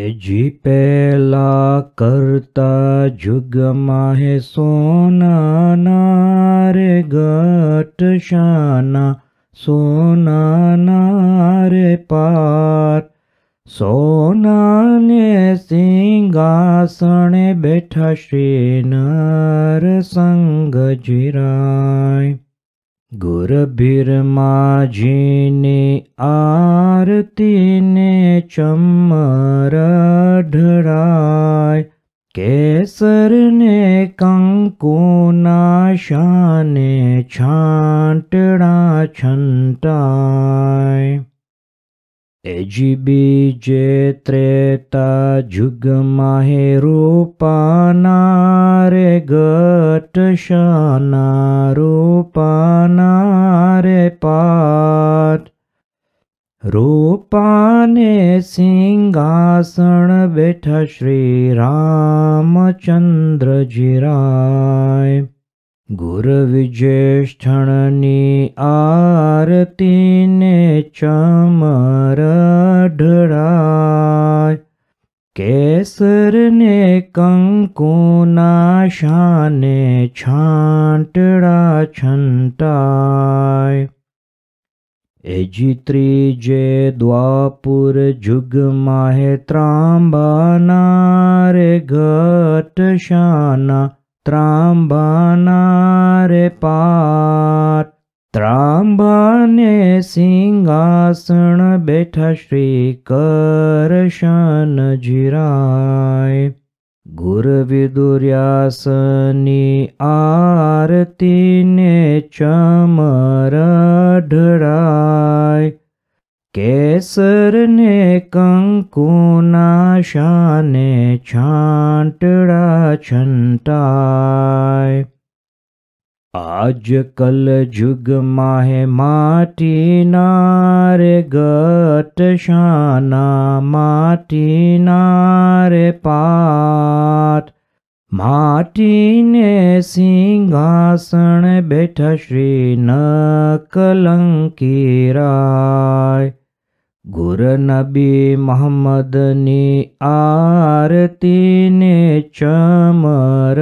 એજી જી પેલા કરતા જુગમાં હે સોનાના રે શાના સોનાના રે પાર સોનાને સિંહાસણે બેઠા શ્રી નર સંગ જીરાય ગુરભીર માજીની આરતી रढाय केसरने कंकुना शाण्टणा छन्ताय एबीजे त्रेता माहे रूपाना रे गत रूपाने सिंहासन बैठ श्री श्रीरामचन्द्र जिराय केसर आरतीने चमरडाय केसरने छांटड़ा छंटा जे द्वापुर युग माहे त्राम्बानारे शना ताम्बाना पा त्र्याम्बा सिंहासन बेठा श्रीकर जिराय गुरुविदुर्यासनी आरती ने કેસરને કંકુના શાને છાંટડા છંટાય આજકલ જુગમાં હે માટીના રે ગટ શાના માટીના રે પાટ માટીને સિંહાસણ બેઠા શ્રી ન કલંકીરાય गुर नबी मोहम्मदनी आरती ने चमर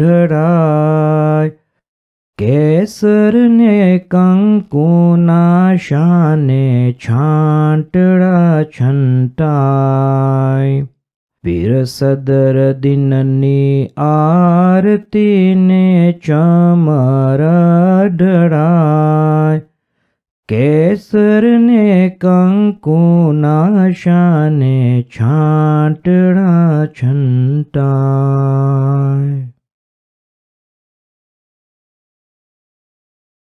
ढराय केसर ने कंकुना शाने छांटड़ा छंटाय पीर सदर दिननी आरती ने चमर ढराय केसरने कङ्कुनाशने छाटड़ा छन्ता